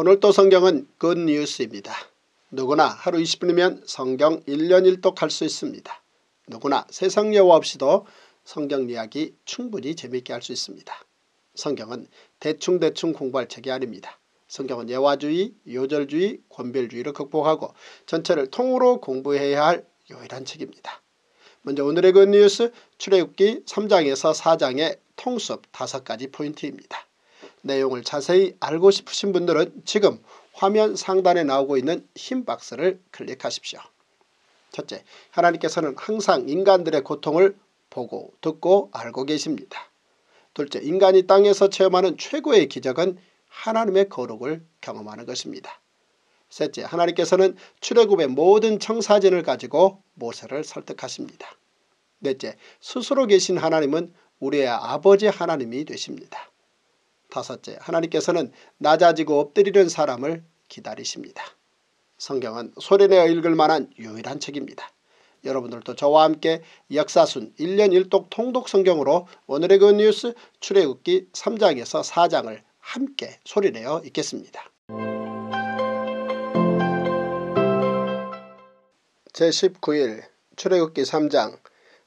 오늘도 성경은 굿뉴스입니다. 누구나 하루 20분이면 성경 1년 1독 할 수 있습니다. 누구나 세상 여화 없이도 성경 이야기 충분히 재미있게 할 수 있습니다. 성경은 대충대충 공부할 책이 아닙니다. 성경은 예화주의, 요절주의, 권별주의를 극복하고 전체를 통으로 공부해야 할요일한 책입니다. 먼저 오늘의 굿뉴스 출애굽기 3장에서 4장의 통습 5가지 포인트입니다. 내용을 자세히 알고 싶으신 분들은 지금 화면 상단에 나오고 있는 흰 박스를 클릭하십시오. 첫째, 하나님께서는 항상 인간들의 고통을 보고 듣고 알고 계십니다. 둘째, 인간이 땅에서 체험하는 최고의 기적은 하나님의 거룩을 경험하는 것입니다. 셋째, 하나님께서는 출애굽의 모든 청사진을 가지고 모세를 설득하십니다. 넷째, 스스로 계신 하나님은 우리의 아버지 하나님이 되십니다. 다섯째 하나님께서는 낮아지고 엎드리는 사람을 기다리십니다. 성경은 소련에 읽을 만한 유일한 책입니다. 여러분들도 저와 함께 역사순 1년 1독 통독 성경으로 오늘의 굿뉴스 그 출애굽기 3장에서 4장을 함께 소리내어 읽겠습니다. 제19일 출애굽기 3장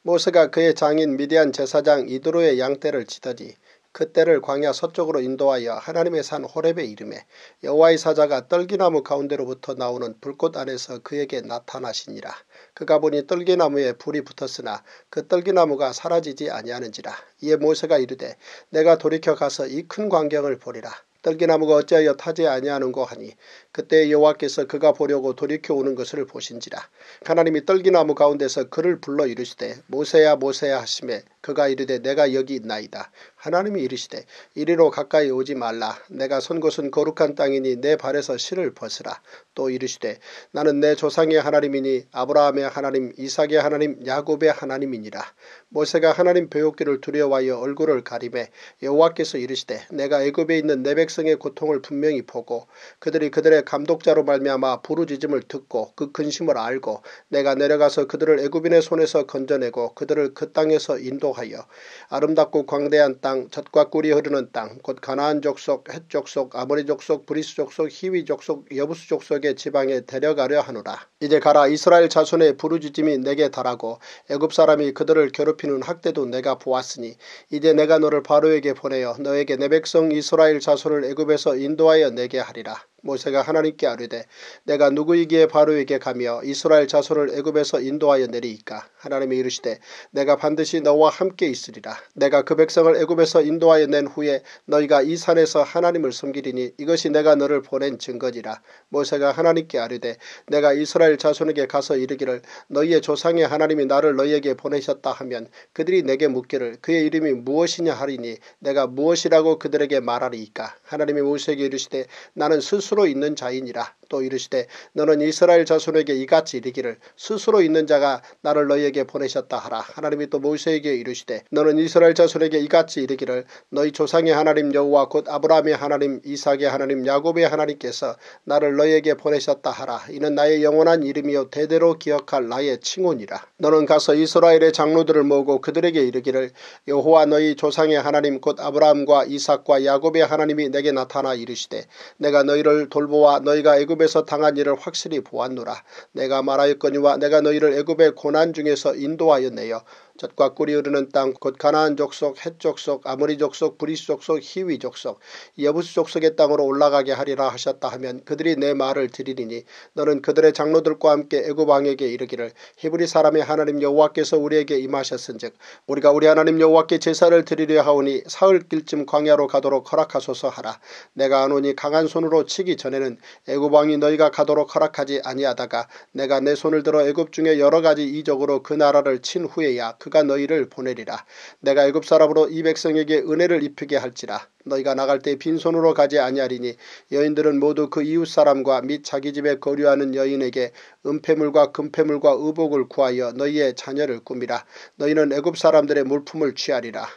모세가 그의 장인 미디안 제사장 이드로의 양떼를 치더니 그때를 광야 서쪽으로 인도하여 하나님의 산 호렙에 이름에 여호와의 사자가 떨기나무 가운데로부터 나오는 불꽃 안에서 그에게 나타나시니라. 그가 보니 떨기나무에 불이 붙었으나 그 떨기나무가 사라지지 아니하는지라. 이에 모세가 이르되 내가 돌이켜 가서 이 큰 광경을 보리라. 떨기나무가 어찌하여 타지 아니하는고 하니 그때 여호와께서 그가 보려고 돌이켜 오는 것을 보신지라 하나님이 떨기나무 가운데서 그를 불러 이르시되 모세야 모세야 하심에 그가 이르되 내가 여기 있나이다. 하나님이 이르시되 이리로 가까이 오지 말라. 내가 선 곳은 거룩한 땅이니 내 발에서 실을 벗으라. 또 이르시되 나는 내 조상의 하나님이니 아브라함의 하나님 이삭의 하나님 야곱의 하나님이니라. 모세가 하나님 배우기를 두려워하여 얼굴을 가리매 여호와께서 이르시되 내가 애굽에 있는 내 백성의 고통을 분명히 보고 그들이 그들의 감독자로 말미암아 부르짖음을 듣고 그 근심을 알고 내가 내려가서 그들을 애굽인의 손에서 건져내고 그들을 그 땅에서 인도 하여 아름답고 광대한 땅 젖과 꿀이 흐르는 땅 곧 가나안 족속 헷 족속 아모리 족속 브리스 족속 히위 족속 여부스 족속의 지방에 데려가려 하노라 이제 가라 이스라엘 자손의 부르짖음이 내게 달하고 애굽 사람이 그들을 괴롭히는 학대도 내가 보았으니 이제 내가 너를 바로에게 보내어 너에게 내 백성 이스라엘 자손을 애굽에서 인도하여 내게 하리라 모세가 하나님께 아뢰되 내가 누구이기에 바로에게 가며 이스라엘 자손을 애굽에서 인도하여 내리이까 하나님이 이르시되 내가 반드시 너와 함께 있으리라 내가 그 백성을 애굽에서 인도하여 낸 후에 너희가 이 산에서 하나님을 섬기리니 이것이 내가 너를 보낸 증거니라 모세가 하나님께 아뢰되 내가 이스라엘 자손에게 가서 이르기를 너희의 조상의 하나님이 나를 너희에게 보내셨다 하면 그들이 내게 묻기를 그의 이름이 무엇이냐 하리니 내가 무엇이라고 그들에게 말하리이까 하나님이 모세에게 이르시되 나는 스스로 스스로 있는 자이니라. 또 이르시되 너는 이스라엘 자손에게 이같이 이르기를 스스로 있는 자가 나를 너희에게 보내셨다 하라. 하나님이 또 모세에게 이르시되 너는 이스라엘 자손에게 이같이 이르기를 너희 조상의 하나님 여호와 곧 아브라함의 하나님 이삭의 하나님 야곱의 하나님께서 나를 너희에게 보내셨다 하라. 이는 나의 영원한 이름이요 대대로 기억할 나의 칭혼이라. 너는 가서 이스라엘의 장로들을 모으고 그들에게 이르기를 여호와 너희 조상의 하나님 곧 아브라함과 이삭과 야곱의 하나님이 내게 나타나 이르시되 내가 너희를 돌보아 너희가 애굽 애굽에서 당한 일을 확실히 보았노라. 내가 말하였거니와 내가 너희를 애굽의 고난 중에서 인도하였네요. 젖과 꿀이 흐르는 땅 곧 가나안 족속 헷 족속 아모리 족속 브리 족속 히위 족속 여부스 족속의 땅으로 올라가게 하리라 하셨다 하면 그들이 내 말을 들으리니 너는 그들의 장로들과 함께 애굽 왕에게 이르기를 히브리 사람의 하나님 여호와께서 우리에게 임하셨은즉 우리가 우리 하나님 여호와께 제사를 드리려 하오니 사흘길쯤 광야로 가도록 허락하소서 하라 내가 아노니 강한 손으로 치기 전에는 애굽 왕이 너희가 가도록 허락하지 아니하다가 내가 내 손을 들어 애굽 중에 여러 가지 이적으로 그 나라를 친 후에야 그가 너희를 보내리라. 내가 애굽 사람으로 이 백성에게 은혜를 입히게 할지라. 너희가 나갈 때 빈손으로 가지 아니하리니 여인들은 모두 그 이웃 사람과 및 자기 집에 거류하는 여인에게 은폐물과 금폐물과 의복을 구하여 너희의 자녀를 꾸미라. 너희는 애굽 사람들의 물품을 취하리라.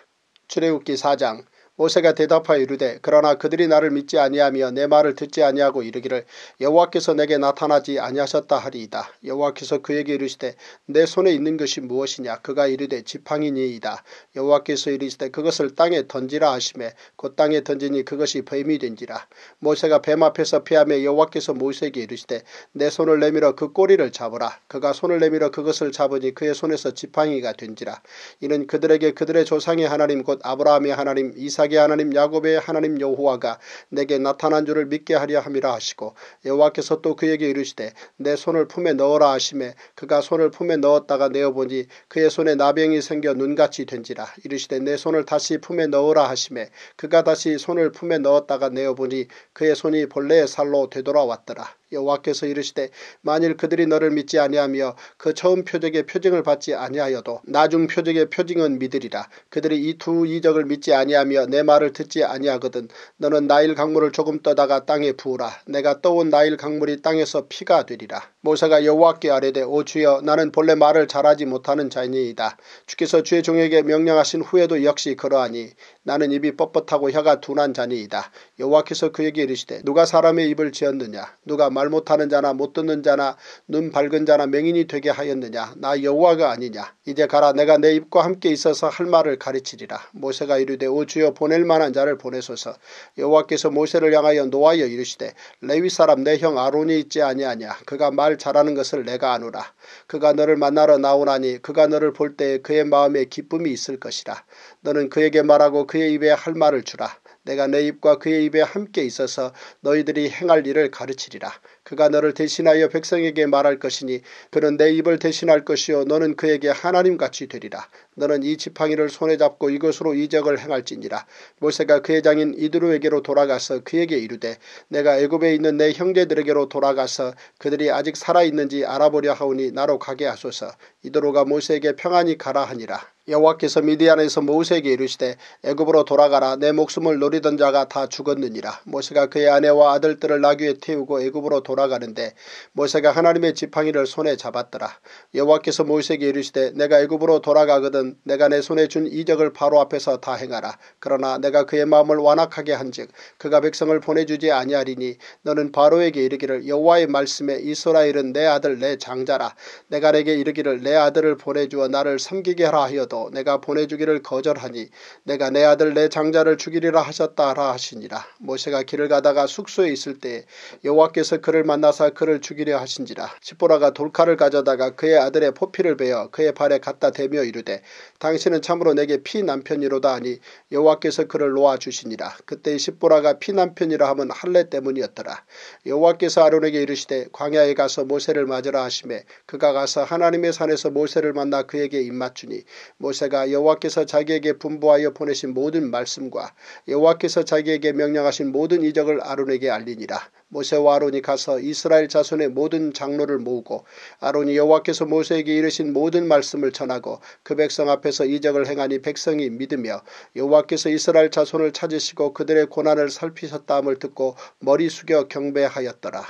출애굽기 4장 모세가 대답하여 이르되 그러나 그들이 나를 믿지 아니하며 내 말을 듣지 아니하고 이르기를 여호와께서 내게 나타나지 아니하셨다 하리이다. 여호와께서 그에게 이르시되 내 손에 있는 것이 무엇이냐 그가 이르되 지팡이니이다. 여호와께서 이르시되 그것을 땅에 던지라 하시매곧 땅에 던지니 그것이 뱀이 된지라. 모세가 뱀 앞에서 피하며 여호와께서 모세에게 이르시되 내 손을 내밀어 그 꼬리를 잡으라. 그가 손을 내밀어 그것을 잡으니 그의 손에서 지팡이가 된지라. 이는 그들에게 그들의 조상의 하나님 곧 아브라함의 하나님 이삭 이삭의 하나님 야곱의 하나님 여호와가 내게 나타난 줄을 믿게 하려 함이라 하시고 여호와께서 또 그에게 이르시되 내 손을 품에 넣어라 하심에 그가 손을 품에 넣었다가 내어보니 그의 손에 나병이 생겨 눈같이 된지라 이르시되 내 손을 다시 품에 넣어라 하심에 그가 다시 손을 품에 넣었다가 내어보니 그의 손이 본래의 살로 되돌아왔더라 여호와께서 이르시되 만일 그들이 너를 믿지 아니하며 그 처음 표적의 표징을 받지 아니하여도 나중 표적의 표징은 믿으리라 그들이 이 두 이적을 믿지 아니하며 내 말을 듣지 아니하거든 너는 나일 강물을 조금 떠다가 땅에 부으라 내가 떠온 나일 강물이 땅에서 피가 되리라 모세가 여호와께 아뢰되 오 주여 나는 본래 말을 잘하지 못하는 자니이다 주께서 주의 종에게 명령하신 후에도 역시 그러하니 나는 입이 뻣뻣하고 혀가 둔한 자니이다 여호와께서 그에게 이르시되 누가 사람의 입을 지었느냐 누가 말 못하는 자나 못 듣는 자나 눈 밝은 자나 맹인이 되게 하였느냐 나 여호와가 아니냐 이제 가라 내가 내 입과 함께 있어서 할 말을 가르치리라 모세가 이르되 오 주여 보낼 만한 자를 보내소서 여호와께서 모세를 향하여 노하여 이르시되 레위 사람 내 형 아론이 있지 아니하냐 그가 말 잘하는 것을 내가 아노라 그가 너를 만나러 나오나니 그가 너를 볼 때에 그의 마음에 기쁨이 있을 것이라 너는 그에게 말하고 그의 입에 할 말을 주라 내가 내 입과 그의 입에 함께 있어서 너희들이 행할 일을 가르치리라. 그가 너를 대신하여 백성에게 말할 것이니 그는 내 입을 대신할 것이요 너는 그에게 하나님같이 되리라. 너는 이 지팡이를 손에 잡고 이것으로 이적을 행할지니라. 모세가 그의 장인 이드로에게로 돌아가서 그에게 이르되 내가 애굽에 있는 내 형제들에게로 돌아가서 그들이 아직 살아있는지 알아보려 하오니 나로 가게 하소서. 이드로가 모세에게 평안히 가라 하니라. 여호와께서 미디안에서 모세에게 이르시되 애굽으로 돌아가라 내 목숨을 노리던 자가 다 죽었느니라. 모세가 그의 아내와 아들들을 나귀에 태우고 애굽으로 돌아가 돌아가는데 모세가 하나님의 지팡이를 손에 잡았더라. 여호와께서 모세에게 이르시되 내가 애굽으로 돌아가거든 내가 내 손에 준 이적을 바로 앞에서 다 행하라. 그러나 내가 그의 마음을 완악하게 한즉 그가 백성을 보내주지 아니하리니 너는 바로에게 이르기를 여호와의 말씀에 이스라엘은 내 아들 내 장자라. 내가 내게 이르기를 내 아들을 보내주어 나를 섬기게 하라 하여도 내가 보내주기를 거절하니 내가 내 아들 내 장자를 죽이리라 하셨다 하라 하시니라. 모세가 길을 가다가 숙소에 있을 때 여호와께서 그를 만나사 그를 죽이려 하신지라 십보라가 돌칼을 가져다가 그의 아들의 포피를 베어 그의 발에 갖다 대며 이르되 당신은 참으로 내게 피 남편이로다 하니 여호와께서 그를 놓아주시니라 그때 십보라가 피 남편이라 함은 할례 때문이었더라 여호와께서 아론에게 이르시되 광야에 가서 모세를 맞으라 하심에 그가 가서 하나님의 산에서 모세를 만나 그에게 입맞추니 모세가 여호와께서 자기에게 분부하여 보내신 모든 말씀과 여호와께서 자기에게 명령하신 모든 이적을 아론에게 알리니라 모세와 아론이 가서 이스라엘 자손의 모든 장로를 모으고 아론이 여호와께서 모세에게 이르신 모든 말씀을 전하고 그 백성 앞에서 이적을 행하니 백성이 믿으며 여호와께서 이스라엘 자손을 찾으시고 그들의 고난을 살피셨다함을 듣고 머리 숙여 경배하였더라.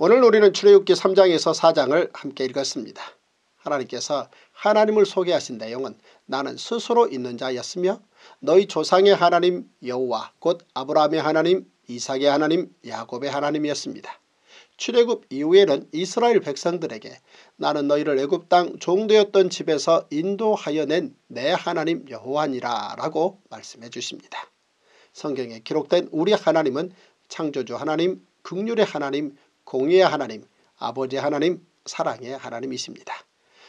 오늘 우리는 출애굽기 3장에서 4장을 함께 읽었습니다. 하나님께서 하나님을 소개하신 내용은 나는 스스로 있는 자였으며 너희 조상의 하나님 여호와 곧 아브라함의 하나님 이삭의 하나님 야곱의 하나님이었습니다. 출애굽 이후에는 이스라엘 백성들에게 나는 너희를 애굽 땅 종되었던 집에서 인도하여 낸 내 하나님 여호와니라 라고 말씀해 주십니다. 성경에 기록된 우리 하나님은 창조주 하나님, 극률의 하나님, 공의의 하나님, 아버지 하나님, 사랑의 하나님이십니다.